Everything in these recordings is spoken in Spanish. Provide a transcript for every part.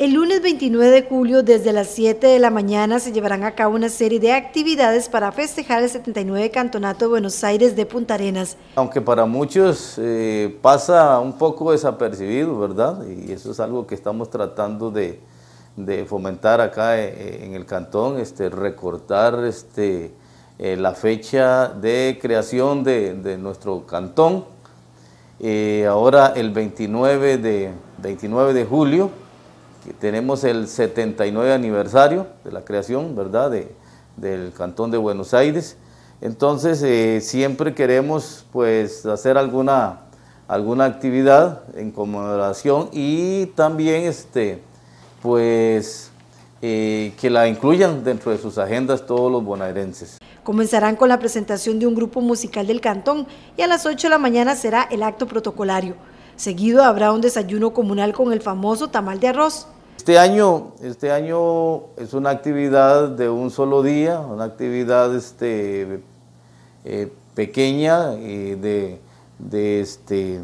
El lunes 29 de julio, desde las 7 de la mañana, se llevarán a cabo una serie de actividades para festejar el 79 Cantonato de Buenos Aires de Punta Arenas. Aunque para muchos eh, pasa un poco desapercibido, ¿verdad? Y eso es algo que estamos tratando de, fomentar acá eh, eh, en el cantón, este, recortar este, la fecha de creación de, nuestro cantón. ahora el 29 de julio tenemos el 79 aniversario de la creación, ¿verdad?, del Cantón de Buenos Aires. Entonces, eh, siempre queremos, pues, hacer alguna, alguna actividad en conmemoración y también, este, pues, eh, que la incluyan dentro de sus agendas todos los bonaerenses. Comenzarán con la presentación de un grupo musical del cantón y a las 8 de la mañana será el acto protocolario. Seguido habrá un desayuno comunal con el famoso tamal de arroz. Este año, este año es una actividad de un solo día, una actividad este, eh, pequeña eh, este,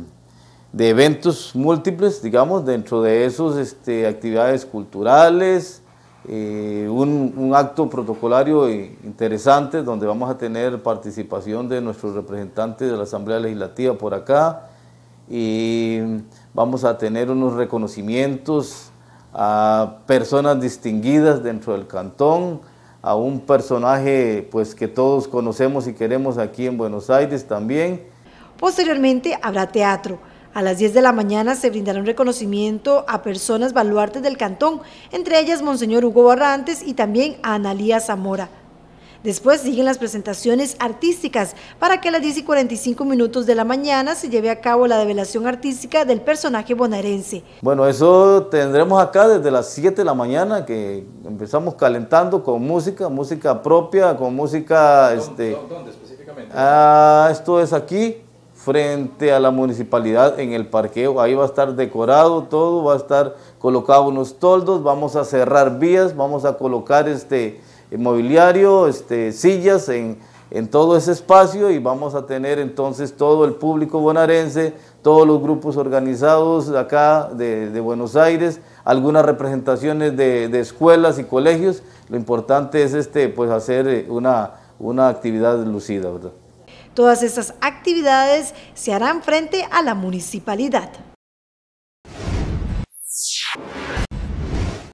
de, eventos múltiples, digamos, dentro de esas este, actividades culturales, eh, un, acto protocolario interesante donde vamos a tener participación de nuestros representantes de la Asamblea Legislativa por acá, y vamos a tener unos reconocimientos a personas distinguidas dentro del cantón, a un personaje pues que todos conocemos y queremos aquí en Buenos Aires también. Posteriormente habrá teatro. A las 10 de la mañana se brindará un reconocimiento a personas baluartes del cantón, entre ellas Monseñor Hugo Barrantes y también a Analía Zamora. Después siguen las presentaciones artísticas para que a las 10 y 45 minutos de la mañana se lleve a cabo la develación artística del personaje bonaerense. Bueno, eso tendremos acá desde las 7 de la mañana que empezamos calentando con música, música propia, con música... Este, ¿Dónde, este, específicamente? Ah, esto es aquí, frente a la municipalidad en el parqueo. Ahí va a estar decorado todo, va a estar colocado unos toldos, vamos a cerrar vías, vamos a colocar este mobiliario, este, sillas en, todo ese espacio y vamos a tener entonces todo el público bonaerense, todos los grupos organizados acá de, Buenos Aires, algunas representaciones de, escuelas y colegios. Lo importante es este, pues hacer eh, una, actividad lucida. Todas estas actividades se harán frente a la municipalidad.